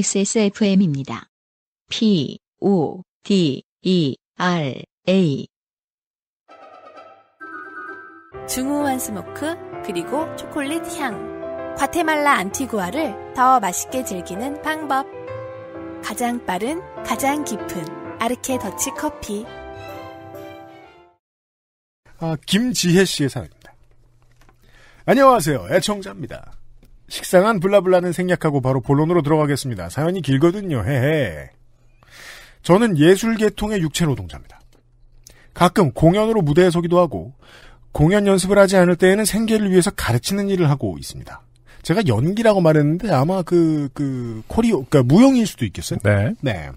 XSFM입니다. P, O, D, E, R, A. 중후한 스모크, 그리고 초콜릿 향. 과테말라 안티구아를 더 맛있게 즐기는 방법. 가장 빠른, 가장 깊은 아르케 더치 커피. 아, 김지혜 씨의 사연입니다. 안녕하세요. 애청자입니다. 식상한 블라블라는 생략하고 바로 본론으로 들어가겠습니다. 사연이 길거든요. 헤헤. 저는 예술계통의 육체 노동자입니다. 가끔 공연으로 무대에 서기도 하고 공연 연습을 하지 않을 때에는 생계를 위해서 가르치는 일을 하고 있습니다. 제가 연기라고 말했는데 아마 그, 그, 코리오, 그니까 무용일 수도 있겠어요? 네. 네.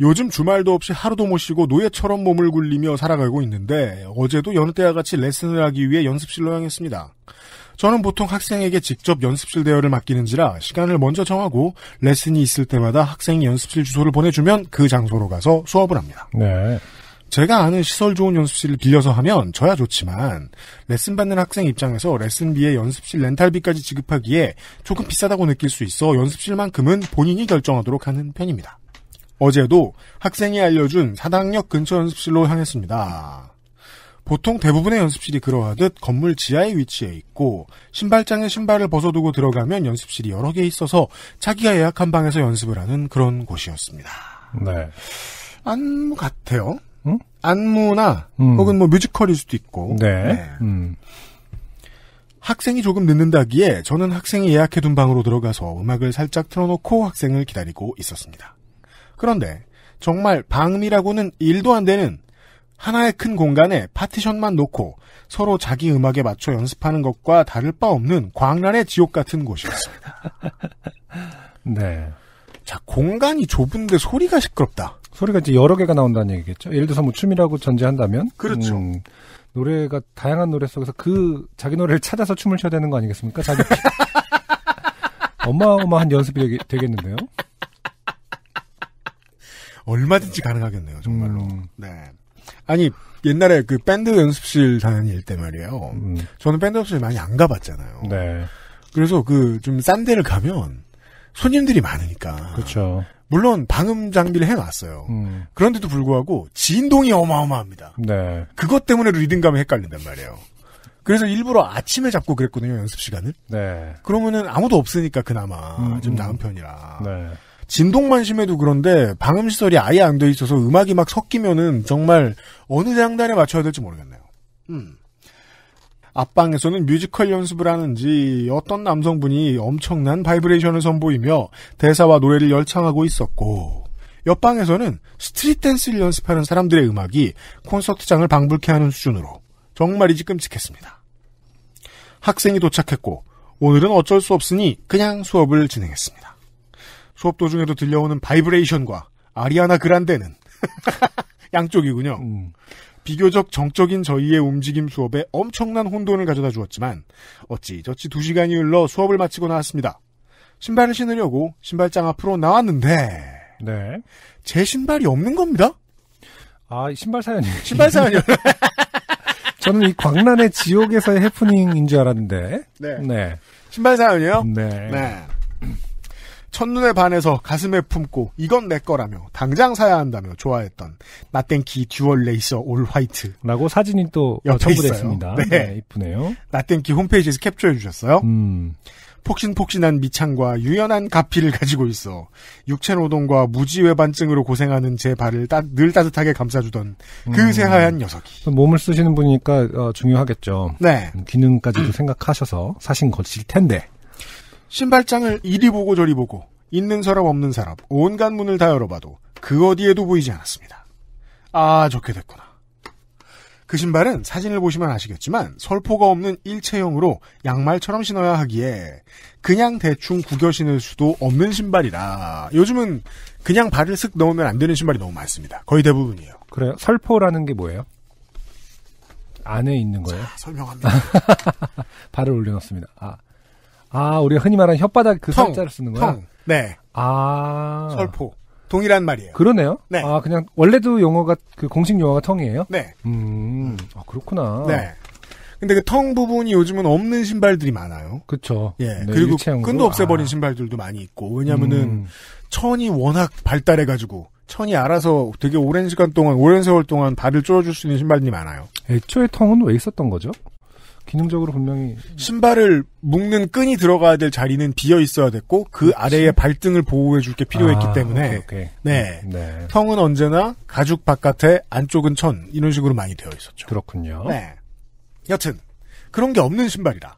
요즘 주말도 없이 하루도 못 쉬고 노예처럼 몸을 굴리며 살아가고 있는데 어제도 여느 때와 같이 레슨을 하기 위해 연습실로 향했습니다. 저는 보통 학생에게 직접 연습실 대여를 맡기는지라 시간을 먼저 정하고 레슨이 있을 때마다 학생이 연습실 주소를 보내주면 그 장소로 가서 수업을 합니다. 네. 제가 아는 시설 좋은 연습실을 빌려서 하면 저야 좋지만 레슨 받는 학생 입장에서 레슨비에 연습실 렌탈비까지 지급하기에 조금 비싸다고 느낄 수 있어 연습실만큼은 본인이 결정하도록 하는 편입니다. 어제도 학생이 알려준 사당역 근처 연습실로 향했습니다. 보통 대부분의 연습실이 그러하듯 건물 지하에 위치해 있고 신발장에 신발을 벗어두고 들어가면 연습실이 여러 개 있어서 자기가 예약한 방에서 연습을 하는 그런 곳이었습니다. 네. 안무 같아요. 응? 안무나 음. 혹은 뭐 뮤지컬일 수도 있고. 네. 네. 음. 학생이 조금 늦는다기에 저는 학생이 예약해둔 방으로 들어가서 음악을 살짝 틀어놓고 학생을 기다리고 있었습니다. 그런데 정말 방이라고는 일도 안 되는 하나의 큰 공간에 파티션만 놓고 서로 자기 음악에 맞춰 연습하는 것과 다를 바 없는 광란의 지옥 같은 곳이었습니다. 네. 자, 공간이 좁은데 소리가 시끄럽다. 소리가 이제 여러 개가 나온다는 얘기겠죠. 예를 들어서 뭐 춤이라고 전제한다면. 그렇죠. 음, 노래가 다양한 노래 속에서 그 자기 노래를 찾아서 춤을 춰야 되는 거 아니겠습니까? 자기 어마어마한 연습이 되겠는데요. 얼마든지 가능하겠네요, 정말로. 음. 네. 아니 옛날에 그 밴드 연습실 다닐 때 말이에요. 음. 저는 밴드 연습실 많이 안 가봤잖아요. 네. 그래서 그 좀 싼 데를 가면 손님들이 많으니까. 그렇죠. 물론 방음 장비를 해놨어요. 음. 그런데도 불구하고 진동이 어마어마합니다. 네. 그것 때문에 리듬감이 헷갈린단 말이에요. 그래서 일부러 아침에 잡고 그랬거든요 연습 시간을. 네. 그러면은 아무도 없으니까 그나마 음. 좀 음. 나은 편이라. 네. 진동만 심해도 그런데 방음 시설이 아예 안 돼 있어서 음악이 막 섞이면은 정말 어느 장단에 맞춰야 될지 모르겠네요. 음. 앞방에서는 뮤지컬 연습을 하는지 어떤 남성분이 엄청난 바이브레이션을 선보이며 대사와 노래를 열창하고 있었고 옆방에서는 스트릿 댄스를 연습하는 사람들의 음악이 콘서트장을 방불케 하는 수준으로 정말이지 끔찍했습니다. 학생이 도착했고 오늘은 어쩔 수 없으니 그냥 수업을 진행했습니다. 수업 도중에도 들려오는 바이브레이션과 아리아나 그란데는 양쪽이군요. 음. 비교적 정적인 저희의 움직임 수업에 엄청난 혼돈을 가져다 주었지만 어찌저찌 두 시간이 흘러 수업을 마치고 나왔습니다. 신발을 신으려고 신발장 앞으로 나왔는데 네. 제 신발이 없는 겁니다. 아 신발 사연이 신발 사연이요. 저는 이 광란의 지옥에서의 해프닝인 줄 알았는데. 네. 네. 신발 사연이요? 네. 네. 첫눈에 반해서 가슴에 품고 이건 내 거라며 당장 사야 한다며 좋아했던 나땡키 듀얼 레이서 올 화이트라고 사진이 또 옆에 첨부됐습니다. 네, 네. 이쁘네요. 나땡키 홈페이지에서 캡처해 주셨어요. 음. 폭신폭신한 미창과 유연한 가피를 가지고 있어 육체노동과 무지외반증으로 고생하는 제 발을 따, 늘 따뜻하게 감싸주던 그 음, 새하얀 녀석이. 몸을 쓰시는 분이니까 어, 중요하겠죠. 네. 음, 기능까지도 생각하셔서 사신 것일 텐데. 신발장을 이리 보고 저리 보고 있는 사람 없는 사람 온갖 문을 다 열어봐도 그 어디에도 보이지 않았습니다. 아 좋게 됐구나. 그 신발은 사진을 보시면 아시겠지만 설포가 없는 일체형으로 양말처럼 신어야 하기에 그냥 대충 구겨 신을 수도 없는 신발이라 요즘은 그냥 발을 쓱 넣으면 안 되는 신발이 너무 많습니다. 거의 대부분이에요. 그래요? 설포라는 게 뭐예요? 안에 있는 거예요? 자, 설명합니다. 발을 올려놓습니다. 아. 아, 우리 흔히 말하는 혓바닥 그 텅, 살자를 쓰는 거야? 텅. 네. 아. 설포. 동일한 말이에요. 그러네요. 네. 아, 그냥 원래도 용어가 그 공식 용어가 텅이에요? 네. 음. 아, 그렇구나. 네. 근데 그 텅 부분이 요즘은 없는 신발들이 많아요. 그렇죠. 예. 네, 그리고 일체형으로. 끈도 없애버린 아. 신발들도 많이 있고 왜냐면은 음. 천이 워낙 발달해 가지고 천이 알아서 되게 오랜 시간 동안 오랜 세월 동안 발을 쪼여줄 수 있는 신발들이 많아요. 애초에 텅은 왜 있었던 거죠? 기능적으로 분명히 신발을 묶는 끈이 들어가야 될 자리는 비어 있어야 됐고 그 그치? 아래에 발등을 보호해 줄 게 필요했기 아, 때문에 오케이, 오케이. 네. 음, 네. 평은 언제나 가죽 바깥에 안쪽은 천 이런 식으로 많이 되어 있었죠. 그렇군요. 네. 여튼 그런 게 없는 신발이라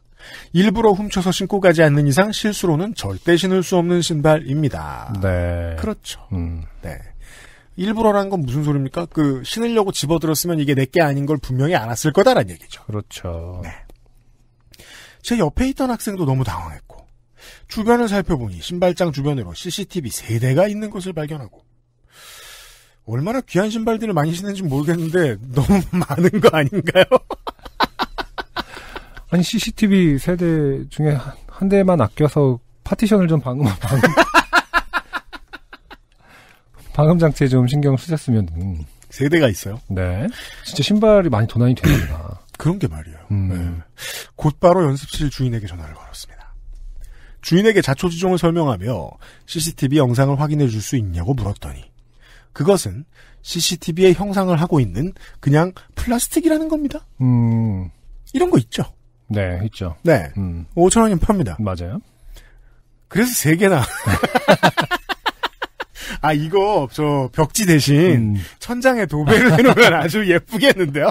일부러 훔쳐서 신고 가지 않는 이상 실수로는 절대 신을 수 없는 신발입니다. 네. 그렇죠. 음. 네. 일부러란 건 무슨 소리입니까? 그 신으려고 집어들었으면 이게 내 게 아닌 걸 분명히 알았을 거다라는 얘기죠. 그렇죠. 네. 제 옆에 있던 학생도 너무 당황했고 주변을 살펴보니 신발장 주변으로 CCTV 세대가 있는 것을 발견하고 얼마나 귀한 신발들을 많이 신는지 모르겠는데 너무 많은 거 아닌가요? 아니 CCTV 세 대 중에 한 대만 아껴서 파티션을 좀 방금 방금방금 장치에 좀 신경 쓰셨으면 음. 세대가 있어요. 네, 진짜 신발이 많이 도난이 되는구나. 그런 게 말이에요. 음. 네. 곧바로 연습실 주인에게 전화를 걸었습니다. 주인에게 자초지종을 설명하며 CCTV 영상을 확인해 줄 수 있냐고 물었더니 그것은 CCTV에 형상을 하고 있는 그냥 플라스틱이라는 겁니다. 음. 이런 거 있죠. 네, 있죠. 네. 음. 5천 원이면 팝니다. 맞아요. 그래서 세 개나. 아, 이거, 저, 벽지 대신, 음. 천장에 도배를 해놓으면 아주 예쁘겠는데요?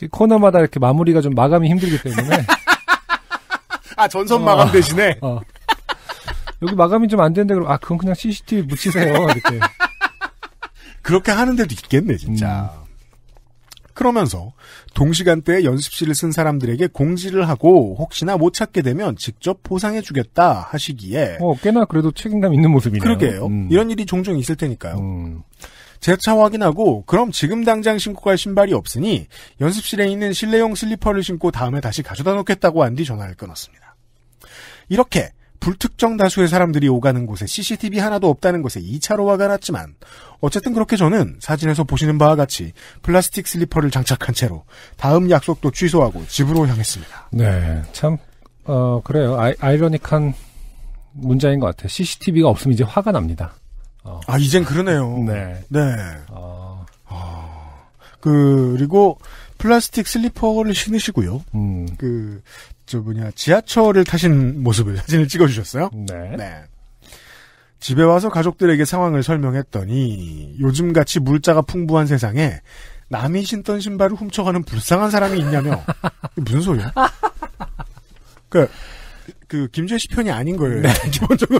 그 코너마다 이렇게 마무리가 좀 마감이 힘들기 때문에. 아, 전선 마감 어. 대신에? 어. 여기 마감이 좀 안 되는데, 그럼, 아, 그건 그냥 CCTV 묻히세요. 이렇게. 그렇게 하는 데도 있겠네, 진짜. 음. 그러면서 동시간대에 연습실을 쓴 사람들에게 공지를 하고 혹시나 못 찾게 되면 직접 보상해 주겠다 하시기에 어, 꽤나 그래도 책임감 있는 모습이네요. 그러게요. 음. 이런 일이 종종 있을 테니까요. 음. 재차 확인하고 그럼 지금 당장 신고 갈 신발이 없으니 연습실에 있는 실내용 슬리퍼를 신고 다음에 다시 가져다 놓겠다고 한 뒤 전화를 끊었습니다. 이렇게 불특정 다수의 사람들이 오가는 곳에 CCTV 하나도 없다는 것에 2차로 화가 났지만 어쨌든 그렇게 저는 사진에서 보시는 바와 같이 플라스틱 슬리퍼를 장착한 채로 다음 약속도 취소하고 집으로 향했습니다. 네, 참 어, 그래요. 아이, 아이러닉한 문제인 것 같아요. CCTV가 없으면 이제 화가 납니다. 어. 아, 이젠 그러네요. 네. 네. 어. 아. 아. 그리고 플라스틱 슬리퍼를 신으시고요. 음. 그, 저 뭐냐, 지하철을 타신 모습을 사진을 찍어주셨어요. 네. 네. 집에 와서 가족들에게 상황을 설명했더니 요즘같이 물자가 풍부한 세상에 남이 신던 신발을 훔쳐가는 불쌍한 사람이 있냐며 무슨 소리야? 그그 김재 씨 편이 아닌 거예요. 네. 기본적으로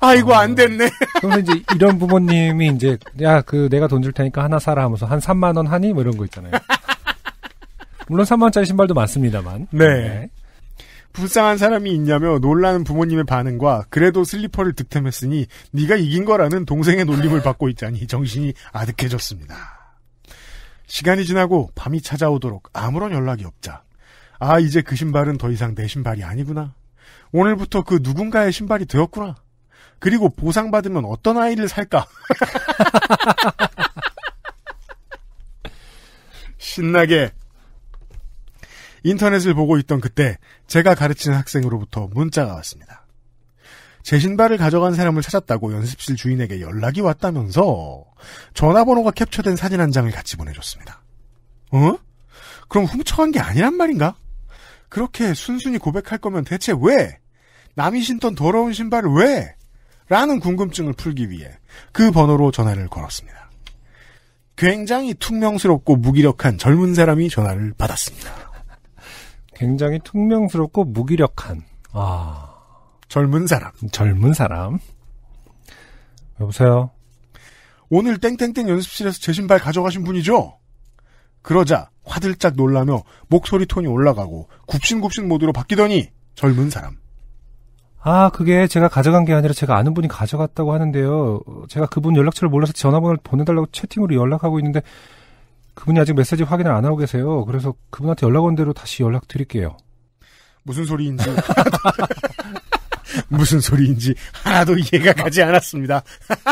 아 이거 어... 안 됐네. 그러면 이제 이런 부모님이 이제 야그 내가 돈 줄 테니까 하나 사라 하면서 한 3만 원 하니 뭐 이런 거 있잖아요. 물론 3만 원짜리 신발도 많습니다만. 네. 네. 불쌍한 사람이 있냐며 놀라는 부모님의 반응과 그래도 슬리퍼를 득템했으니 네가 이긴 거라는 동생의 놀림을 받고 있자니 정신이 아득해졌습니다. 시간이 지나고 밤이 찾아오도록 아무런 연락이 없자. 아, 이제 그 신발은 더 이상 내 신발이 아니구나. 오늘부터 그 누군가의 신발이 되었구나. 그리고 보상받으면 어떤 아이를 살까? 신나게 인터넷을 보고 있던 그때 제가 가르치는 학생으로부터 문자가 왔습니다. 제 신발을 가져간 사람을 찾았다고 연습실 주인에게 연락이 왔다면서 전화번호가 캡처된 사진 한 장을 같이 보내줬습니다. 어? 그럼 훔쳐간 게 아니란 말인가? 그렇게 순순히 고백할 거면 대체 왜 남이 신던 더러운 신발을 왜? 라는 궁금증을 풀기 위해 그 번호로 전화를 걸었습니다. 굉장히 퉁명스럽고 무기력한 젊은 사람이 전화를 받았습니다. 굉장히 퉁명스럽고 무기력한. 아. 젊은 사람. 젊은 사람. 여보세요? 오늘 땡땡땡 연습실에서 제 신발 가져가신 분이죠? 그러자 화들짝 놀라며 목소리 톤이 올라가고 굽신굽신 모드로 바뀌더니 젊은 사람. 아, 그게 제가 가져간 게 아니라 제가 아는 분이 가져갔다고 하는데요. 제가 그분 연락처를 몰라서 전화번호를 보내달라고 채팅으로 연락하고 있는데 그분이 아직 메시지 확인을 안 하고 계세요. 그래서 그분한테 연락 온 대로 다시 연락 드릴게요. 무슨 소리인지 무슨 소리인지 하나도 이해가 가지 않았습니다.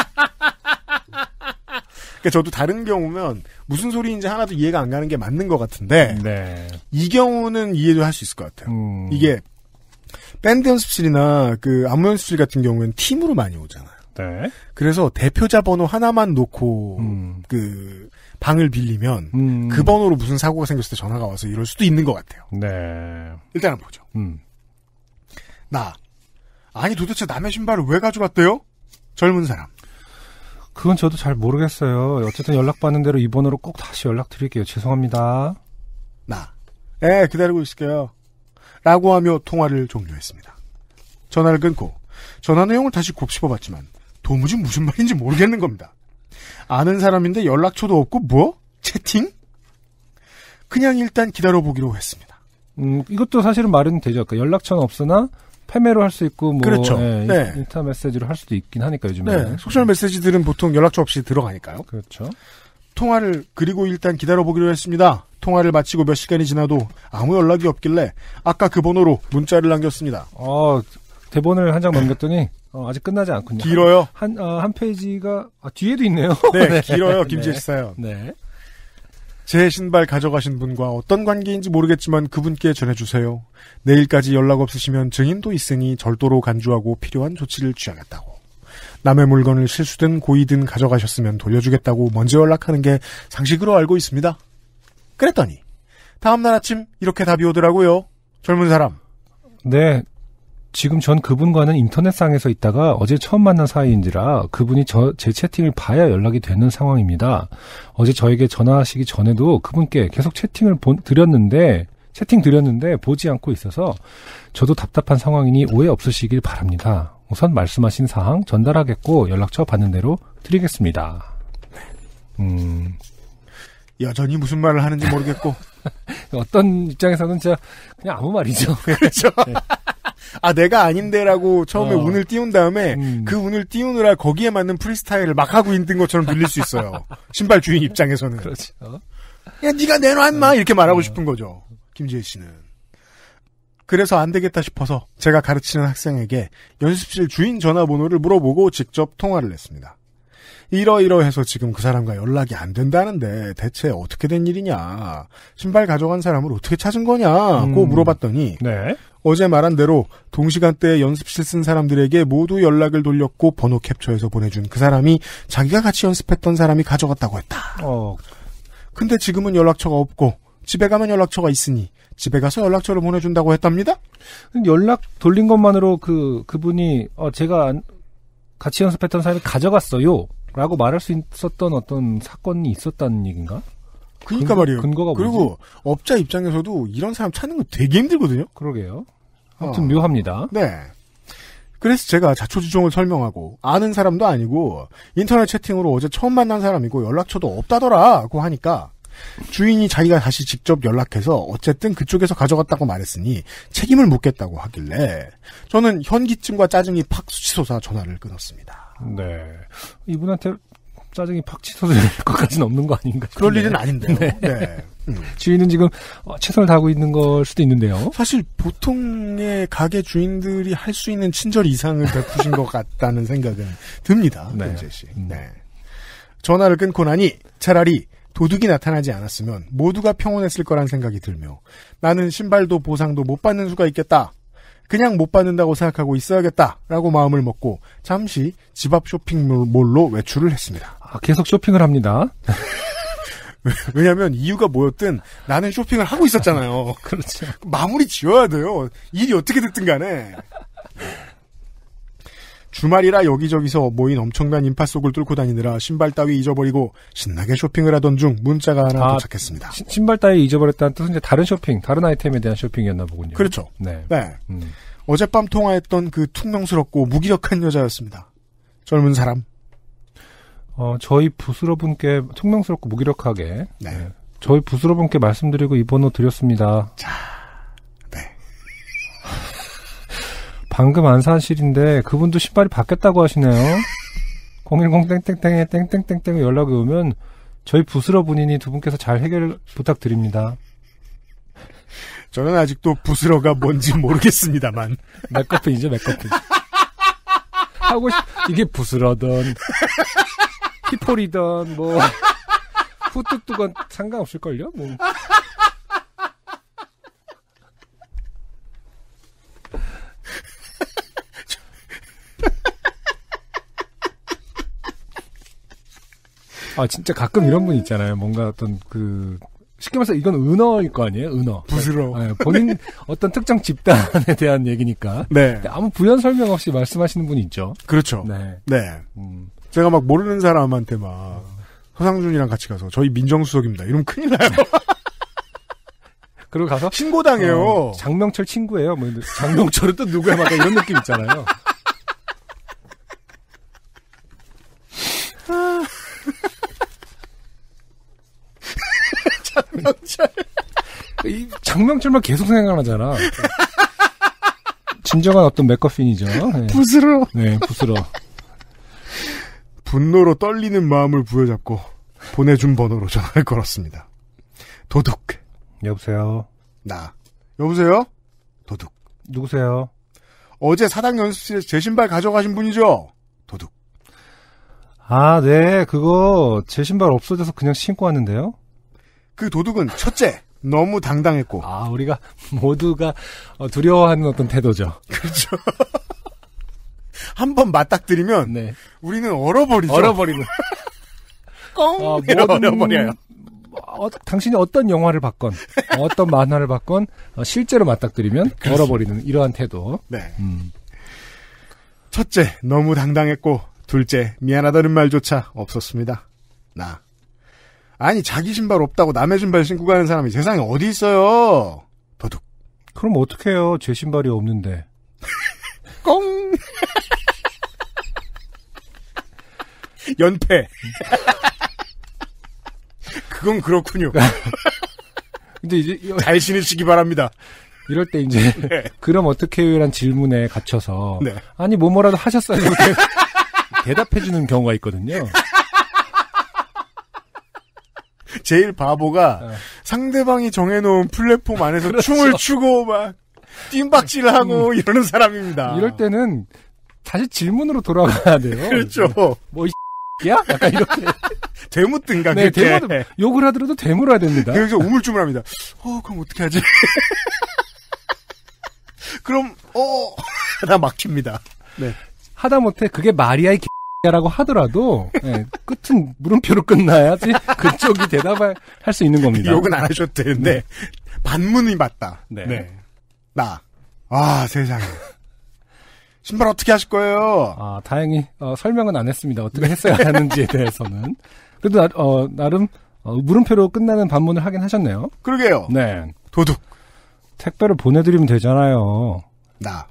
그러니까 저도 다른 경우면 무슨 소리인지 하나도 이해가 안 가는 게 맞는 것 같은데 네. 이 경우는 이해도 할 수 있을 것 같아요. 음. 이게 밴드 연습실이나 그 안무 연습실 같은 경우에는 팀으로 많이 오잖아요. 네. 그래서 대표자 번호 하나만 놓고 음. 그 방을 빌리면 음. 그 번호로 무슨 사고가 생겼을 때 전화가 와서 이럴 수도 있는 것 같아요. 네. 일단은 보죠. 음. 나 아니 도대체 남의 신발을 왜 가져갔대요? 젊은 사람. 그건 저도 잘 모르겠어요. 어쨌든 연락 받는 대로 이 번호로 꼭 다시 연락 드릴게요. 죄송합니다. 나. 예, 기다리고 있을게요. 라고 하며 통화를 종료했습니다. 전화를 끊고 전화 내용을 다시 곱씹어봤지만 도무지 무슨 말인지 모르겠는 겁니다. 아는 사람인데 연락처도 없고 뭐? 채팅? 그냥 일단 기다려보기로 했습니다. 음, 이것도 사실은 말은 되죠. 그러까 연락처는 없으나 패매로 할 수 있고 뭐 그렇죠. 예, 네. 인터 메시지로 할 수도 있긴 하니까 요즘에 네. 소셜 메시지들은 보통 연락처 없이 들어가니까요. 그렇죠. 통화를 그리고 일단 기다려보기로 했습니다. 통화를 마치고 몇 시간이 지나도 아무 연락이 없길래 아까 그 번호로 문자를 남겼습니다. 어, 대본을 한 장 넘겼더니 어, 아직 끝나지 않군요. 길어요. 한, 한, 어, 한 페이지가 아, 뒤에도 있네요. 네, 네. 길어요. 네. 김지혜 씨사요 네. 제 신발 가져가신 분과 어떤 관계인지 모르겠지만 그분께 전해주세요. 내일까지 연락 없으시면 증인도 있으니 절도로 간주하고 필요한 조치를 취하겠다고. 남의 물건을 실수든 고의든 가져가셨으면 돌려주겠다고 먼저 연락하는 게 상식으로 알고 있습니다. 그랬더니 다음날 아침 이렇게 답이 오더라고요. 젊은 사람. 네. 지금 전 그분과는 인터넷상에서 있다가 어제 처음 만난 사이인지라 그분이 저, 제 채팅을 봐야 연락이 되는 상황입니다. 어제 저에게 전화하시기 전에도 그분께 계속 채팅을 본, 드렸는데 채팅 드렸는데 보지 않고 있어서 저도 답답한 상황이니 오해 없으시길 바랍니다. 우선 말씀하신 사항 전달하겠고 연락처 받는 대로 드리겠습니다. 음. 여전히 무슨 말을 하는지 모르겠고. 어떤 입장에서는 진짜 그냥 아무 말이죠. 그렇죠. 네. 아, 내가 아닌데라고 처음에 어. 운을 띄운 다음에 음. 그 운을 띄우느라 거기에 맞는 프리스타일을 막 하고 있는 것처럼 들릴 수 있어요. 신발 주인 입장에서는. 그렇죠. 야, 네가 내놔 임마 음. 이렇게 말하고 어. 싶은 거죠. 김지혜 씨는. 그래서 안 되겠다 싶어서 제가 가르치는 학생에게 연습실 주인 전화번호를 물어보고 직접 통화를 했습니다. 이러이러해서 지금 그 사람과 연락이 안 된다는데 대체 어떻게 된 일이냐 신발 가져간 사람을 어떻게 찾은 거냐고 음. 물어봤더니 네. 어제 말한 대로 동시간대에 연습실 쓴 사람들에게 모두 연락을 돌렸고 번호 캡처해서 보내준 그 사람이 자기가 같이 연습했던 사람이 가져갔다고 했다. 어. 근데 지금은 연락처가 없고 집에 가면 연락처가 있으니 집에 가서 연락처를 보내준다고 했답니다. 연락 돌린 것만으로 그 그분이 어 제가 같이 연습했던 사람이 가져갔어요라고 말할 수 있었던 어떤 사건이 있었다는 얘기인가? 그니까 말이에요. 근거가 그리고 뭐지? 업자 입장에서도 이런 사람 찾는 거 되게 힘들거든요. 그러게요. 어. 아무튼 어. 묘합니다. 네. 그래서 제가 자초지종을 설명하고 아는 사람도 아니고 인터넷 채팅으로 어제 처음 만난 사람이고 연락처도 없다더라고 하니까 주인이 자기가 다시 직접 연락해서 어쨌든 그쪽에서 가져갔다고 말했으니 책임을 묻겠다고 하길래 저는 현기증과 짜증이 팍 치솟아 전화를 끊었습니다. 네. 이분한테 짜증이 팍 치솟을 것까지는 없는 거 아닌가? 싶은데. 그럴 일은 아닌데. 네. 네. 음. 주인은 지금 어, 최선을 다하고 있는 걸 수도 있는데요. 사실 보통의 가게 주인들이 할 수 있는 친절 이상을 베푸신 것 같다는 생각은 듭니다. 네. 씨. 음. 네. 전화를 끊고 나니 차라리 도둑이 나타나지 않았으면 모두가 평온했을 거란 생각이 들며 나는 신발도 보상도 못 받는 수가 있겠다. 그냥 못 받는다고 생각하고 있어야겠다. 라고 마음을 먹고 잠시 집 앞 쇼핑몰로 외출을 했습니다. 아, 계속 쇼핑을 합니다. 왜냐면 이유가 뭐였든 나는 쇼핑을 하고 있었잖아요. 그렇죠. 마무리 지어야 돼요. 일이 어떻게 됐든 간에. 주말이라 여기저기서 모인 엄청난 인파 속을 뚫고 다니느라 신발 따위 잊어버리고 신나게 쇼핑을 하던 중 문자가 하나 아, 도착했습니다. 시, 신발 따위 잊어버렸다는 뜻은 이제 다른 쇼핑, 다른 아이템에 대한 쇼핑이었나 보군요. 그렇죠. 네. 네. 음. 어젯밤 통화했던 그 퉁명스럽고 무기력한 여자였습니다. 젊은 사람. 어, 저희 부스러분께 퉁명스럽고 무기력하게. 네. 네. 저희 부스러분께 말씀드리고 이 번호 드렸습니다. 자. 방금 안 사실인데 그분도 신발이 바뀌었다고 하시네요. 010 땡땡땡에 땡땡땡땡 연락이 오면 저희 부스러 분이니 두 분께서 잘 해결 부탁드립니다. 저는 아직도 부스러가 뭔지 모르겠습니다만. 맥커피이죠, 맥커피. 하고 싶, 이게 부스러던, 히폴이던, 뭐, 후뚜뚜건 상관없을걸요? 뭐. 아 진짜 가끔 이런 분 있잖아요. 뭔가 어떤 그 쉽게 말해서 이건 은어일 거 아니에요? 은어. 부스러워. 네, 본인 어떤 특정 집단에 대한 얘기니까. 네. 아무 부연 설명 없이 말씀하시는 분이 있죠. 그렇죠. 네. 네. 음. 제가 막 모르는 사람한테 막 어. 서상준이랑 같이 가서 저희 민정수석입니다. 이러면 큰일 나요. 그리고 가서 신고당해요. 어, 장명철 친구예요. 뭐 장명철은 또 누구야? 막 이런 느낌 있잖아요. 장명철. 이 장명철만 계속 생각나잖아. 진정한 어떤 맥커핀이죠. 네. 부스러. 네, 부스러. 분노로 떨리는 마음을 부여잡고 보내준 번호로 전화를 걸었습니다. 도둑. 여보세요. 나. 여보세요? 도둑. 누구세요? 어제 사당 연습실에서 제 신발 가져가신 분이죠? 아, 네. 그거 제 신발 없어져서 그냥 신고 왔는데요. 그 도둑은 첫째, 너무 당당했고. 아, 우리가 모두가 어, 두려워하는 어떤 태도죠. 그렇죠. 한 번 맞닥뜨리면 네. 우리는 얼어버리죠. 얼어버리는. 꽁. 어, 모든... 예, 얼어버려요. 어, 당신이 어떤 영화를 봤건 어떤 만화를 봤건 어, 실제로 맞닥뜨리면 그 얼어버리는 이러한 태도. 네. 음. 첫째, 너무 당당했고 둘째, 미안하다는 말조차 없었습니다. 나. 아니, 자기 신발 없다고 남의 신발 신고 가는 사람이 세상에 어디 있어요? 도둑. 그럼 어떡해요? 제 신발이 없는데. 꽁! 연패. 그건 그렇군요. 근데 이제 잘 신으시기 바랍니다. 이럴 때 이제 네. 그럼 어떻게 해요란 질문에 갇혀서 네. 아니 뭐뭐라도 하셨어요. 대답해주는 경우가 있거든요. 제일 바보가 어. 상대방이 정해놓은 플랫폼 안에서 그렇죠. 춤을 추고 막 띵박질하고 음. 이러는 사람입니다. 이럴 때는 다시 질문으로 돌아가야 돼요. 그렇죠. 뭐, 뭐 이야? 약간 이렇게 되묻든가 네, 되묻 욕을 하더라도 대물어야 됩니다. 여기서 우물쭈물합니다. 어 그럼 어떻게 하지? 그럼 어나 막힙니다. 네. 하다못해 그게 마 말이야 이 라고 하더라도 네, 끝은 물음표로 끝나야지 그쪽이 대답을 할 수 있는 겁니다. 욕은 안 하셔도 되는데 네. 반문이 맞다. 네. 네. 나. 아 세상에. 신발 어떻게 하실 거예요? 아 다행히 어, 설명은 안 했습니다. 어떻게 했어야 하는지에 대해서는. 그래도 어, 나, 름 어, 물음표로 끝나는 반문을 하긴 하셨네요. 그러게요. 네. 도둑. 택배를 보내드리면 되잖아요. 나.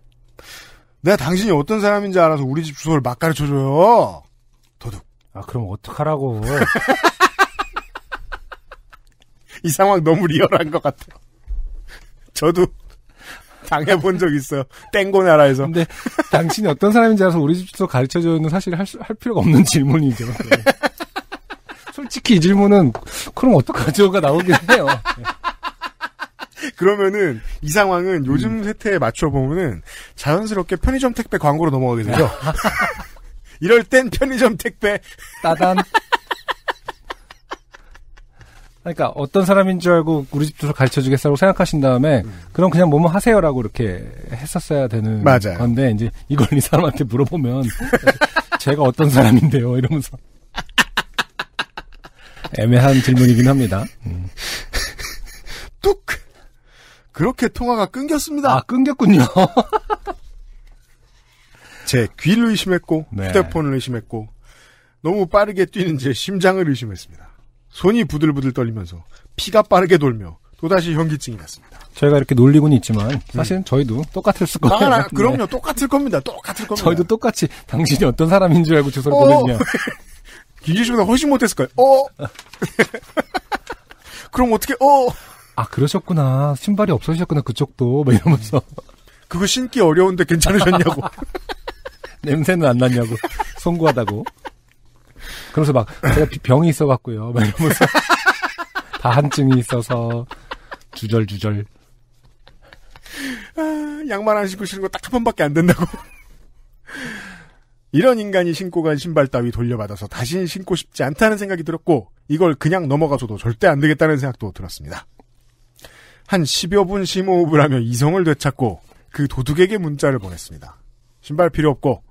내가 당신이 어떤 사람인지 알아서 우리 집 주소를 막 가르쳐줘요. 도둑. 아, 그럼 어떡하라고. 이 상황 너무 리얼한 것 같아요. 저도 당해본 적 있어요. 땡고 나라에서. 근데 당신이 어떤 사람인지 알아서 우리 집 주소 가르쳐줘는 사실 할, 수, 할 필요가 없는 질문이죠. 솔직히 이 질문은 그럼 어떡하죠가 나오긴 해요. 그러면은 이 상황은 요즘 음. 세태에 맞춰 보면은 자연스럽게 편의점 택배 광고로 넘어가게 되죠. 이럴 땐 편의점 택배 따단. 그러니까 어떤 사람인 줄 알고 우리 집도서 가르쳐 주겠다고 생각하신 다음에 음. 그럼 그냥 뭐뭐 하세요라고 이렇게 했었어야 되는 맞아요. 건데 이제 이걸 이 사람한테 물어보면 제가 어떤 사람인데요 이러면서 애매한 질문이긴 합니다. 음. 뚝 그렇게 통화가 끊겼습니다. 아, 끊겼군요. 제 귀를 의심했고 네. 휴대폰을 의심했고 너무 빠르게 뛰는 제 심장을 의심했습니다. 손이 부들부들 떨리면서 피가 빠르게 돌며 또다시 현기증이 났습니다. 저희가 이렇게 놀리고는 있지만 음. 사실 은 저희도 똑같았을 거예요. 아, 그럼요. 네. 똑같을 겁니다. 똑같을 겁니다. 저희도 똑같이 당신이 어떤 사람인 줄 알고 주소를 어. 보냈냐. 김진식보다 훨씬 못했을 거예요. 어? 그럼 어떻게 어? 아 그러셨구나 신발이 없어지셨구나 그쪽도 막 뭐 음. 이러면서 그거 신기 어려운데 괜찮으셨냐고 냄새는 안 났냐고 송구하다고 그러면서막 제가 병이 있어갖고요 막 이러면서 다한증이 있어서 주절주절 아, 양말 안 신고 신은거딱 한 번밖에 안 된다고 이런 인간이 신고 간 신발 따위 돌려받아서 다시 신고 싶지 않다는 생각이 들었고 이걸 그냥 넘어가서도 절대 안 되겠다는 생각도 들었습니다. 한 10여 분 심호흡을 하며 이성을 되찾고 그 도둑에게 문자를 보냈습니다. 신발 필요 없고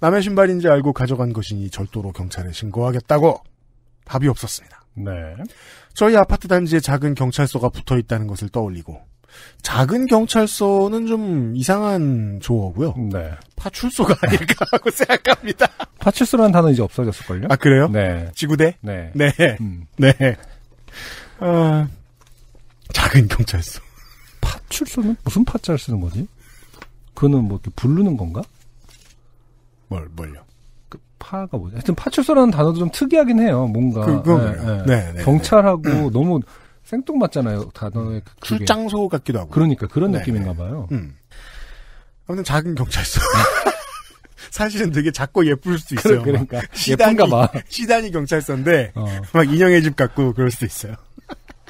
남의 신발인지 알고 가져간 것이니 절도로 경찰에 신고하겠다고 답이 없었습니다. 네. 저희 아파트 단지에 작은 경찰서가 붙어 있다는 것을 떠올리고 작은 경찰서는 좀 이상한 조어고요. 네. 파출소가 아닐까 하고 생각합니다. 파출소라는 단어 이제 없어졌을걸요? 아 그래요? 네. 지구대? 네. 네. 음. 네. 아, 작은 경찰서. 파출소는 무슨 파자를 쓰는 거지? 그거는 뭐 이렇게 부르는 건가? 뭘, 뭘요? 그 파가 뭐지? 하여튼 파출소라는 단어도 좀 특이하긴 해요. 뭔가. 그, 네 네. 네, 네. 경찰하고 네. 음. 너무 생뚱맞잖아요. 단어의 그 출장소 같기도 하고. 그러니까 그런 네 느낌인가 봐요. 음. 아무튼 작은 경찰서. 사실은 되게 작고 예쁠 수 있어요. 그러니까 시단 예쁜가 봐. 시단이 경찰서인데 어. 막 인형의 집 같고 그럴 수도 있어요.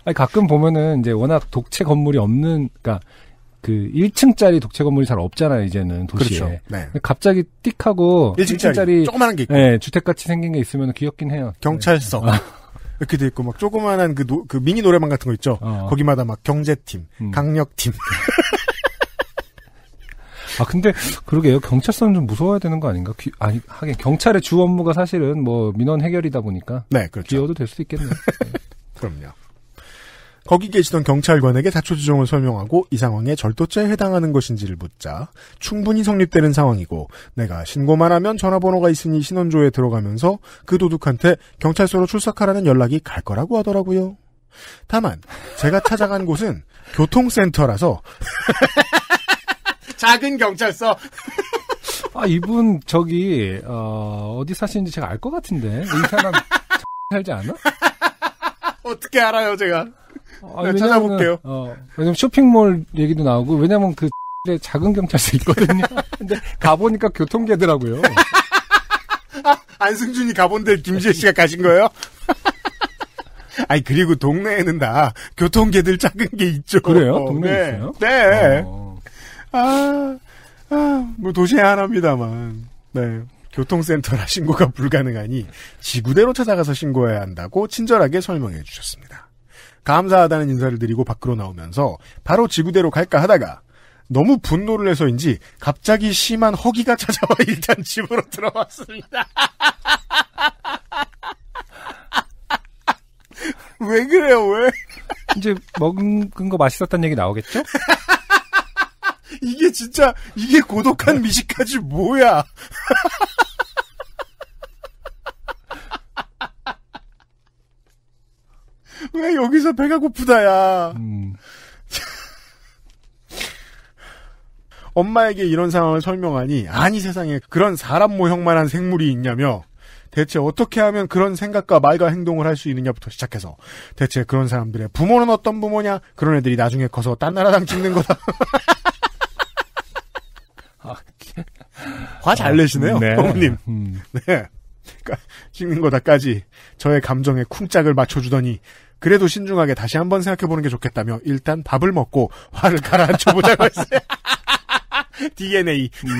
아니, 가끔 보면은 이제 워낙 독채 건물이 없는, 그니까그 1층짜리 독채 건물이 잘 없잖아요, 이제는 도시에. 그렇죠. 네. 갑자기 띡 하고 1층짜리, 1층짜리 조그만한 게 있고. 네, 주택같이 생긴 게 있으면 귀엽긴 해요. 경찰서. 네. 이렇게 돼 있고 막 조그만한 그, 노, 그 미니 노래방 같은 거 있죠. 어. 거기마다 막 경제팀, 음. 강력팀. 아 근데 그러게요 경찰서는 좀 무서워야 되는 거 아닌가? 귀, 아니 하긴 경찰의 주 업무가 사실은 뭐 민원 해결이다 보니까 네 그렇죠. 귀여도 될 수 있겠네요. 네. 그럼요. 거기 계시던 경찰관에게 자초지종을 설명하고 이 상황에 절도죄에 해당하는 것인지를 묻자 충분히 성립되는 상황이고 내가 신고만 하면 전화번호가 있으니 신원조에 들어가면서 그 도둑한테 경찰서로 출석하라는 연락이 갈 거라고 하더라고요. 다만 제가 찾아간 곳은 교통센터라서 작은 경찰서 아 이분 저기 어, 어디 사시는지 제가 알 것 같은데 이 사람 살지 않아? 어떻게 알아요 제가 아, 어, 네, 왜냐 찾아볼게요. 어, 왜냐면 쇼핑몰 얘기도 나오고 왜냐면 그 X의 작은 경찰서 있거든요. 근데 가보니까 교통계더라고요. 아, 안승준이 가본 데 김지혜 씨가 가신 거예요? 아니 그리고 동네에는 다 교통계들 작은 게 있죠. 그래요? 동네 네. 있어요? 네. 어. 아, 아, 뭐 도시에 하나입니다만. 네. 교통센터라 신고가 불가능하니 지구대로 찾아가서 신고해야 한다고 친절하게 설명해 주셨습니다. 감사하다는 인사를 드리고 밖으로 나오면서 바로 지구대로 갈까 하다가 너무 분노를 해서인지 갑자기 심한 허기가 찾아와 일단 집으로 들어왔습니다. 왜 그래요, 왜? 이제 먹은 거 맛있었다는 얘기 나오겠죠? 이게 진짜, 이게 고독한 미식까지 뭐야. 왜 여기서 배가 고프다야. 음. 엄마에게 이런 상황을 설명하니 아니 세상에 그런 사람 모형만한 생물이 있냐며 대체 어떻게 하면 그런 생각과 말과 행동을 할 수 있느냐부터 시작해서 대체 그런 사람들의 부모는 어떤 부모냐 그런 애들이 나중에 커서 딴 나라당 찍는 거다 아, 화잘 아, 내시네요 네. 어머님 음. 네 그러니까 찍는 거다까지 저의 감정에 쿵짝을 맞춰주더니 그래도 신중하게 다시 한 번 생각해보는 게 좋겠다며 일단 밥을 먹고 화를 가라앉혀보자고 했어요. DNA. 음.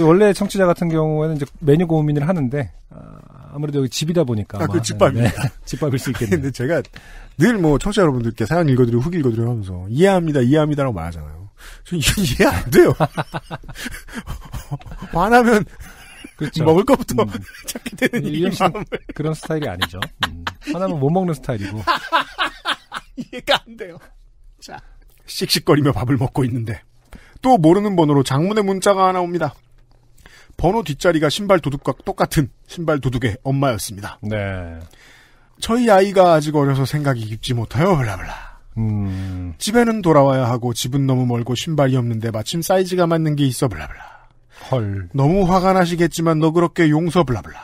원래 청취자 같은 경우에는 이제 메뉴 고민을 하는데 아, 아무래도 여기 집이다 보니까 아, 그집밥입 네, 네. 집밥일 수 있겠네요. 근데 제가 늘 뭐 청취자 여러분들께 사연 읽어드리고 후기 읽어드리면서 이해합니다, 이해합니다라고 말하잖아요. 전 이건 이해 안 돼요. 화나면 그렇죠. 먹을 것부터 음. 찾게 되는 이런 시, 그런 스타일이 아니죠. 음. 화나면 못 먹는 스타일이고 이해가 안 돼요. 자 씩씩거리며 밥을 먹고 있는데 또 모르는 번호로 장문의 문자가 하나 옵니다. 번호 뒷자리가 신발 도둑과 똑같은 신발 도둑의 엄마였습니다. 네. 저희 아이가 아직 어려서 생각이 깊지 못하여 블라블라. 음. 집에는 돌아와야 하고 집은 너무 멀고 신발이 없는데 마침 사이즈가 맞는 게 있어 블라블라. 헐. 너무 화가 나시겠지만 너그럽게 용서 블라블라.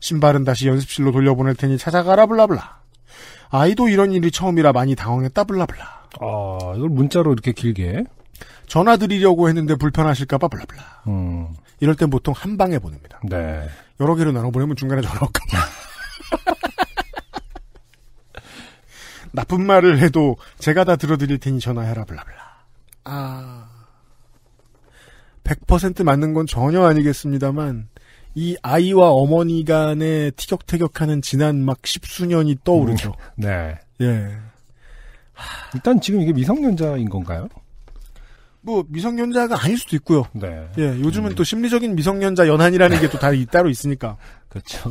신발은 다시 연습실로 돌려보낼 테니 찾아가라 블라블라. 아이도 이런 일이 처음이라 많이 당황했다 블라블라. 아 이걸 문자로 이렇게 길게? 전화 드리려고 했는데 불편하실까봐 블라블라. 음. 이럴 땐 보통 한 방에 보냅니다. 네. 여러 개로 나눠 보내면 중간에 전화 올까봐. 나쁜 말을 해도 제가 다 들어드릴 테니 전화해라 블라블라. 아. 100% 맞는 건 전혀 아니겠습니다만 이 아이와 어머니 간의 티격태격하는 지난 막 십수년이 떠오르죠. 음, 네. 예. 일단 지금 이게 미성년자인 건가요? 뭐 미성년자가 아닐 수도 있고요. 네. 예, 요즘은 음. 또 심리적인 미성년자 연한이라는 게 또 다 따로 있으니까. 그렇죠.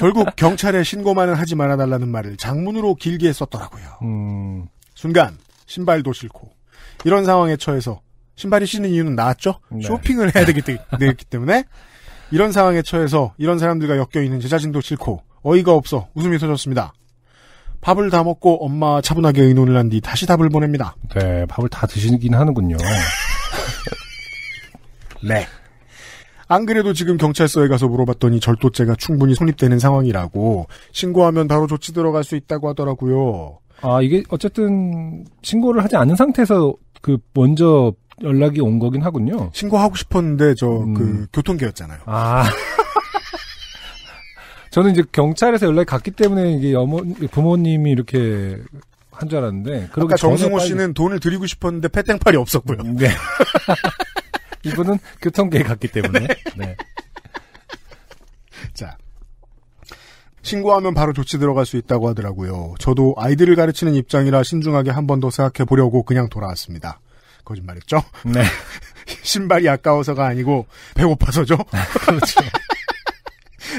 결국 경찰에 신고만은 하지 말아달라는 말을 장문으로 길게 썼더라고요. 음. 순간 신발도 싫고 이런 상황에 처해서 신발이 신는 이유는 나왔죠. 네. 쇼핑을 해야 되기, 되기 때문에 이런 상황에 처해서 이런 사람들과 엮여 있는 제 자신도 싫고 어이가 없어 웃음이 터졌습니다. 밥을 다 먹고 엄마 차분하게 의논을 한 뒤 다시 답을 보냅니다. 네, 밥을 다 드시긴 하는군요. 네. 안 그래도 지금 경찰서에 가서 물어봤더니 절도죄가 충분히 성립되는 상황이라고 신고하면 바로 조치 들어갈 수 있다고 하더라고요. 아 이게 어쨌든 신고를 하지 않은 상태에서 그 먼저 연락이 온 거긴 하군요. 신고하고 싶었는데 저그 음. 그 교통계였잖아요. 아. 저는 이제 경찰에서 연락이 갔기 때문에 이게 어머, 부모님이 이렇게 한 줄 알았는데. 아까 정승호 빨리... 씨는 돈을 드리고 싶었는데 패땡팔이 없었고요. 네. 이분은 교통계에 갔기 때문에. 네. 네. 자. 신고하면 바로 조치 들어갈 수 있다고 하더라고요. 저도 아이들을 가르치는 입장이라 신중하게 한 번 더 생각해 보려고 그냥 돌아왔습니다. 거짓말했죠? 네. 신발이 아까워서가 아니고 배고파서죠. 그렇죠.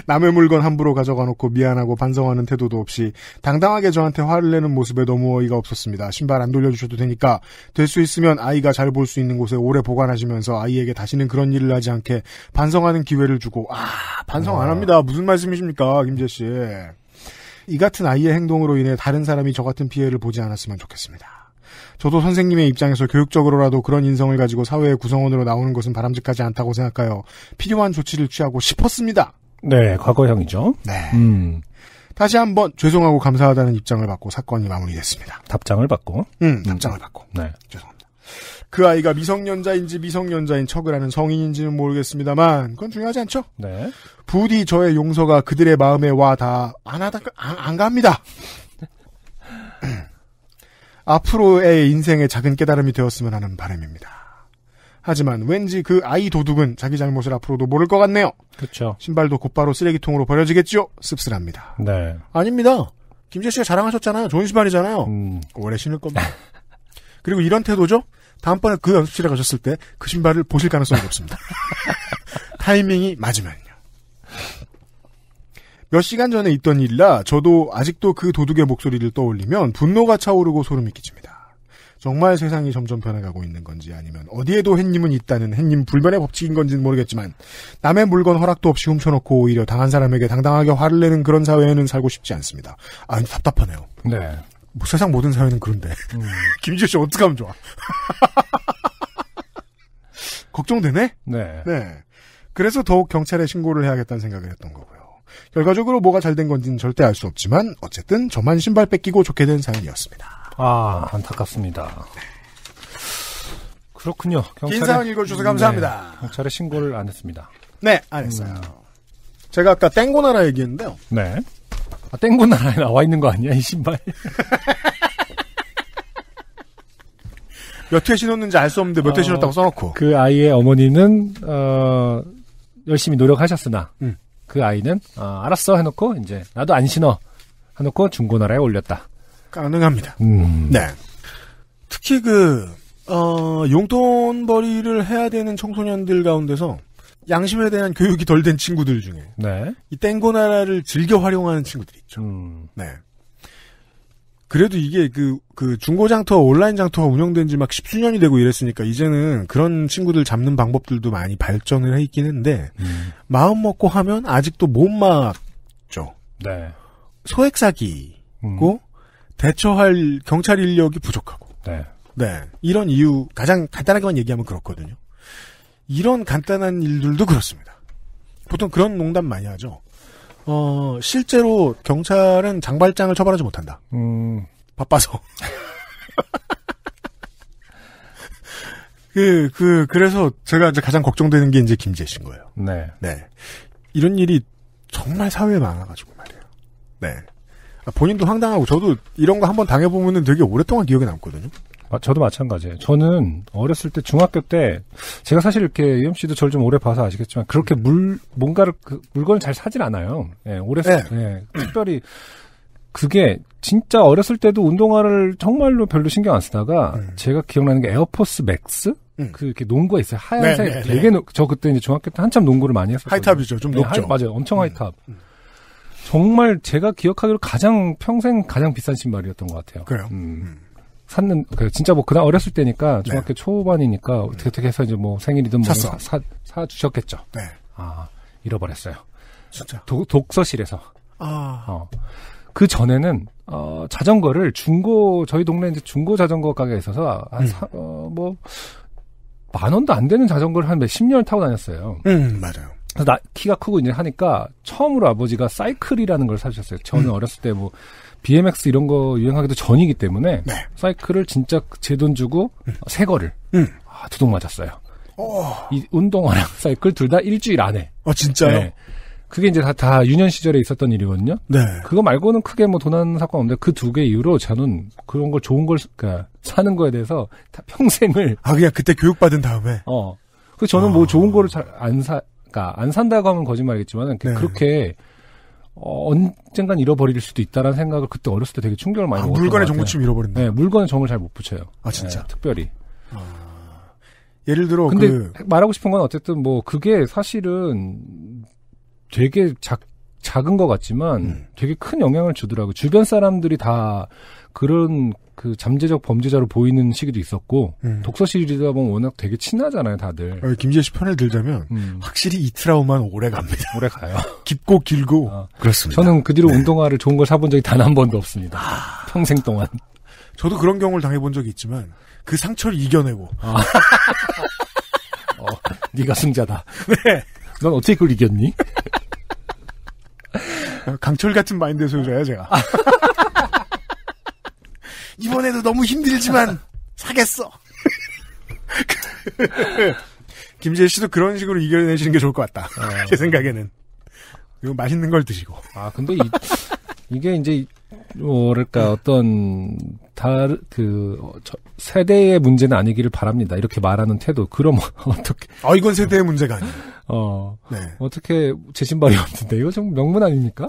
남의 물건 함부로 가져가 놓고 미안하고 반성하는 태도도 없이 당당하게 저한테 화를 내는 모습에 너무 어이가 없었습니다. 신발 안 돌려주셔도 되니까 될 수 있으면 아이가 잘 볼 수 있는 곳에 오래 보관하시면서 아이에게 다시는 그런 일을 하지 않게 반성하는 기회를 주고 아 반성 안 아. 합니다. 무슨 말씀이십니까 김재 씨. 이 같은 아이의 행동으로 인해 다른 사람이 저 같은 피해를 보지 않았으면 좋겠습니다. 저도 선생님의 입장에서 교육적으로라도 그런 인성을 가지고 사회의 구성원으로 나오는 것은 바람직하지 않다고 생각하여 필요한 조치를 취하고 싶었습니다. 네, 과거형이죠. 네. 음. 다시 한번 죄송하고 감사하다는 입장을 받고 사건이 마무리됐습니다. 답장을 받고. 음, 음, 답장을 받고. 네. 죄송합니다. 그 아이가 미성년자인지 미성년자인 척을 하는 성인인지는 모르겠습니다만 그건 중요하지 않죠. 네. 부디 저의 용서가 그들의 마음에 와 다안 하다 안, 안 갑니다. 음. 앞으로의 인생의 작은 깨달음이 되었으면 하는 바람입니다. 하지만 왠지 그 아이 도둑은 자기 잘못을 앞으로도 모를 것 같네요. 그렇죠. 신발도 곧바로 쓰레기통으로 버려지겠죠? 씁쓸합니다. 네. 아닙니다. 김재 씨가 자랑하셨잖아요. 좋은 신발이잖아요. 음. 오래 신을 겁니다. 그리고 이런 태도죠? 다음번에 그 연습실에 가셨을 때 그 신발을 보실 가능성이 높습니다. 타이밍이 맞으면요. 몇 시간 전에 있던 일이라 저도 아직도 그 도둑의 목소리를 떠올리면 분노가 차오르고 소름이 끼칩니다. 정말 세상이 점점 변해가고 있는 건지 아니면 어디에도 햇님은 있다는 햇님 불변의 법칙인 건지는 모르겠지만 남의 물건 허락도 없이 훔쳐놓고 오히려 당한 사람에게 당당하게 화를 내는 그런 사회에는 살고 싶지 않습니다. 아, 답답하네요. 네. 뭐 세상 모든 사회는 그런데. 음. 김지호 씨어떡 하면 좋아? 걱정되네? 네. 네. 그래서 더욱 경찰에 신고를 해야겠다는 생각을 했던 거고요. 결과적으로 뭐가 잘 된 건지는 절대 알 수 없지만 어쨌든 저만 신발 뺏기고 좋게 된 사연이었습니다. 아, 안타깝습니다. 그렇군요. 경찰에, 긴사항 읽어주셔서 감사합니다. 네, 경찰에 신고를 안 했습니다. 네, 안 음. 했어요. 음. 제가 아까 땡고나라 얘기했는데요. 네. 아, 땡고나라에 나와 있는 거 아니야, 이 신발? 몇 회 신었는지 알 수 없는데 몇회 어, 신었다고 써놓고. 그 아이의 어머니는, 어, 열심히 노력하셨으나, 음. 그 아이는, 어, 알았어 해놓고, 이제, 나도 안 신어. 해놓고 중고나라에 올렸다. 가능합니다. 음. 네. 특히 그, 어, 용돈벌이를 해야 되는 청소년들 가운데서 양심에 대한 교육이 덜 된 친구들 중에 네. 이 땡고나라를 즐겨 활용하는 친구들이 있죠. 음. 네. 그래도 이게 그, 그 중고장터, 온라인장터가 운영된 지 막 십수년이 되고 이랬으니까 이제는 그런 친구들 잡는 방법들도 많이 발전을 했긴 했는데 음. 마음 먹고 하면 아직도 못 막죠. 네. 소액사기고, 음. 대처할 경찰 인력이 부족하고. 네. 네. 이런 이유 가장 간단하게만 얘기하면 그렇거든요. 이런 간단한 일들도 그렇습니다. 보통 그런 농담 많이 하죠. 어, 실제로 경찰은 장발장을 처벌하지 못한다. 음. 바빠서. 그, 그, 그래서 제가 이제 가장 걱정되는 게 이제 김재 씨인 거예요. 네. 네. 이런 일이 정말 사회에 많아가지고 말이에요. 네. 본인도 황당하고 저도 이런 거 한번 당해보면은 되게 오랫동안 기억에 남거든요. 아, 저도 마찬가지예요. 저는 어렸을 때 중학교 때 제가 사실 이렇게 이영 씨도 저를 좀 오래 봐서 아시겠지만 그렇게 물 뭔가를 그 물건을 잘 사진 않아요. 예, 오래 네. 예, 특별히 그게 진짜 어렸을 때도 운동화를 정말로 별로 신경 안 쓰다가 음. 제가 기억나는 게 에어포스 맥스 음. 그 이렇게 농구가 있어요 하얀색 네, 네, 네. 되게 노, 저 그때 이제 중학교 때 한참 농구를 많이 했었어요. 하이탑이죠, 좀 네, 높죠. 네, 하이, 맞아요, 엄청 음. 하이탑. 음. 정말 제가 기억하기로 가장 평생 가장 비싼 신발이었던 것 같아요. 그래요. 음. 음. 샀는 그 진짜 뭐 그냥 어렸을 때니까 네. 중학교 네. 초반이니까 어떻게 어떻게 해서 이제 뭐 생일이든 뭐사사 주셨겠죠. 네. 아 잃어버렸어요. 진짜 도, 독서실에서. 아. 어. 그 전에는 어 자전거를 중고 저희 동네 이제 중고 자전거 가게 에 있어서 한어뭐 음. 어, 뭐 만원도 안 되는 자전거를 한 몇 십 년을 타고 다녔어요. 음, 맞아요. 그래서 나, 키가 크고 이제 하니까 처음으로 아버지가 사이클이라는 걸 사셨어요. 주 저는 음. 어렸을 때 뭐 BMX 이런 거 유행하기도 전이기 때문에 네. 사이클을 진짜 제 돈 주고 음. 새 거를 음. 아, 두둑 맞았어요. 오. 어. 이 운동화랑 사이클 둘 다 일주일 안에. 아 진짜요? 네. 그게 이제 다, 다 유년 시절에 있었던 일이거든요. 네. 그거 말고는 크게 뭐 도난 사건 없는데 그 두 개 이후로 저는 그런 걸 좋은 걸 그러니까 사는 거에 대해서 다 평생을 아 그냥 그때 교육받은 다음에 어. 그 저는 뭐 아. 뭐 좋은 거를 잘안사 그러니까 안 산다고 하면 거짓말이겠지만 그 네. 그렇게 어, 언젠간 잃어버릴 수도 있다라는 생각을 그때 어렸을 때 되게 충격을 많이 아, 먹었던 물건의 정보쯤 잃어버린다. 네, 물건의 정을 잘 못 붙여요. 아 진짜. 네, 특별히. 아... 예를 들어 근데 그... 말하고 싶은 건 어쨌든 뭐 그게 사실은 되게 작 작은 것 같지만 음. 되게 큰 영향을 주더라고요. 주변 사람들이 다 그런 그 잠재적 범죄자로 보이는 시기도 있었고 음. 독서 실이즈다 보면 워낙 되게 친하잖아요 다들. 어, 김재희 씨 편을 들자면 음. 확실히 이 트라우마는 오래 갑니다. 오래 가요. 깊고 길고 아, 그렇습니다. 저는 그 뒤로 네. 운동화를 좋은 걸 사본 적이 단 한 번도 없습니다. 아. 평생 동안. 저도 그런 경우를 당해본 적이 있지만 그 상처를 이겨내고. 아. 어, 네가 승자다. 네. 넌 어떻게 그걸 이겼니? 강철 같은 마인드의 소유자야 제가. 이번에도 너무 힘들지만 사겠어. 김재일 씨도 그런 식으로 이겨내시는 게 좋을 것 같다. 아, 제 생각에는. 그리고 맛있는 걸 드시고. 아, 근데 이, 게 이제, 뭐랄까, 어떤, 다, 그, 어, 저, 세대의 문제는 아니기를 바랍니다. 이렇게 말하는 태도. 그럼 어떻게. 아, 이건 세대의 문제가 아니에요. 어. 네. 어떻게, 제 신발이 없는데. 이거 좀 명문 아닙니까?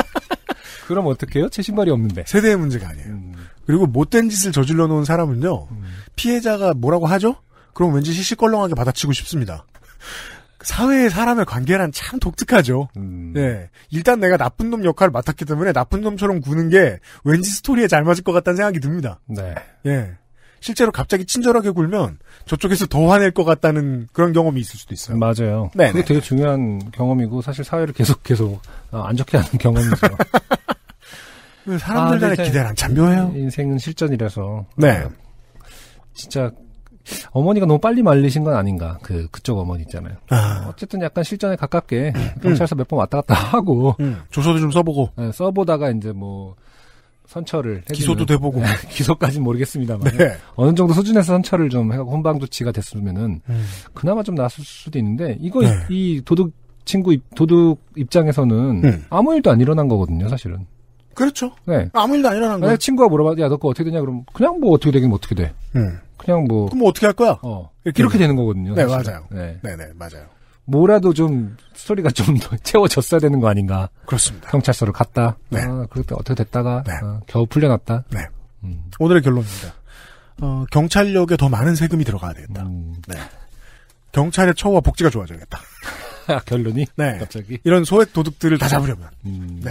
그럼 어떻게 해요? 제 신발이 없는데. 세대의 문제가 아니에요. 음. 그리고 못된 짓을 저질러 놓은 사람은요, 음. 피해자가 뭐라고 하죠? 그럼 왠지 시시껄렁하게 받아치고 싶습니다. 사회의 사람의 관계란 참 독특하죠. 음. 예. 일단 내가 나쁜 놈 역할을 맡았기 때문에 나쁜 놈처럼 구는 게 왠지 스토리에 잘 맞을 것 같다는 생각이 듭니다. 네. 예. 실제로 갑자기 친절하게 굴면 저쪽에서 더 화낼 것 같다는 그런 경험이 있을 수도 있어요. 맞아요. 네. 그게 네. 되게 중요한 경험이고 사실 사회를 계속 계속 아, 안 좋게 하는 경험이죠. 네, 사람들 간의 아, 기대를 안 참여해요. 인생은 실전이라서. 네. 진짜 어머니가 너무 빨리 말리신 건 아닌가. 그 그쪽 어머니 있잖아요. 아. 어쨌든 약간 실전에 가깝게 음. 경찰서 음. 몇번 왔다 갔다 하고 음. 조서도 좀 써보고 네, 써보다가 이제 뭐 선처를 해 기소도 돼보고 네, 기소까지는 모르겠습니다만 네. 어느 정도 수준에서 선처를 좀 해갖고 혼방 조치가 됐으면은 음. 그나마 좀 나았을 수도 있는데 이거 이 네. 도둑 친구 도둑 입장에서는 음. 아무 일도 안 일어난 거거든요, 사실은. 그렇죠. 네. 아무 일도 아니라는 거예요. 네, 친구가 물어봐도 야, 너 그거 어떻게 되냐? 그럼 그냥 뭐 어떻게 되긴 뭐 어떻게 돼. 음. 그냥 뭐. 그럼 뭐 어떻게 할 거야? 어. 이렇게, 이렇게 되는 거거든요. 네, 사실은. 맞아요. 네. 네네, 맞아요. 뭐라도 좀 스토리가 좀 더 채워졌어야 되는 거 아닌가. 그렇습니다. 경찰서를 갔다. 네. 아, 그때 어떻게 됐다가 네. 아, 겨우 풀려났다. 네. 음. 오늘의 결론입니다. 어, 경찰력에 더 많은 세금이 들어가야 되겠다. 음. 네. 경찰의 처우와 복지가 좋아져야겠다. 아, 결론이? 네. 갑자기? 이런 소액 도둑들을 다 잡으려면. 음. 네.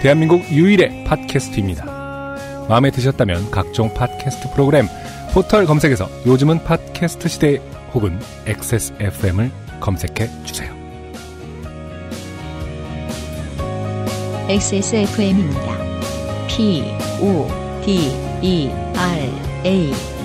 대한민국 유일의 팟캐스트입니다. 마음에 드셨다면 각종 팟캐스트 프로그램 포털 검색에서 요즘은 팟캐스트 시대 혹은 XSFM을 검색해 주세요. XSFM입니다. P O D E R A